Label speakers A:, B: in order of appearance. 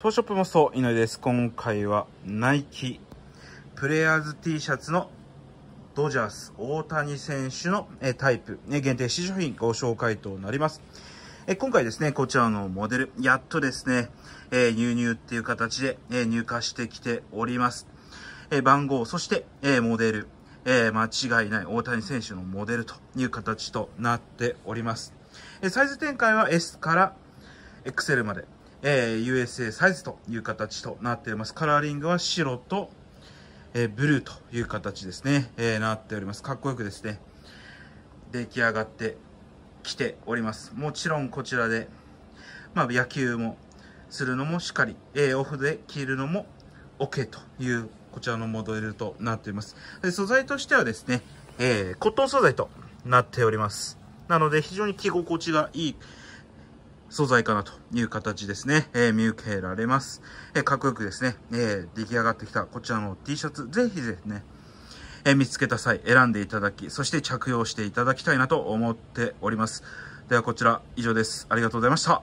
A: 当ショップもそう井上です今回はナイキプレイヤーズ T シャツのドジャース大谷選手のタイプ限定試食品ご紹介となります今回ですね、こちらのモデル、やっとですね、え入入っていう形で、え入荷してきております。え番号、そして、えモデル、え間違いない大谷選手のモデルという形となっております。えサイズ展開は S から XL までえー、USA サイズという形となっております。カラーリングは白と、えー、ブルーという形ですね、えー、なっております。かっこよくですね、出来上がってきております。もちろんこちらで、まあ、野球もするのもしっかり、えー、オフで着るのも OK というこちらのモデルとなっております。で素材としてはですね、えー、コットン素材となっております。なので非常に着心地がいい素材かなという形ですね、えー、見受けられます。えー、かっこよくですね、えー、出来上がってきたこちらの T シャツ、ぜひですね、え見つけた際選んでいただき、そして着用していただきたいなと思っております。ではこちら以上です。ありがとうございました。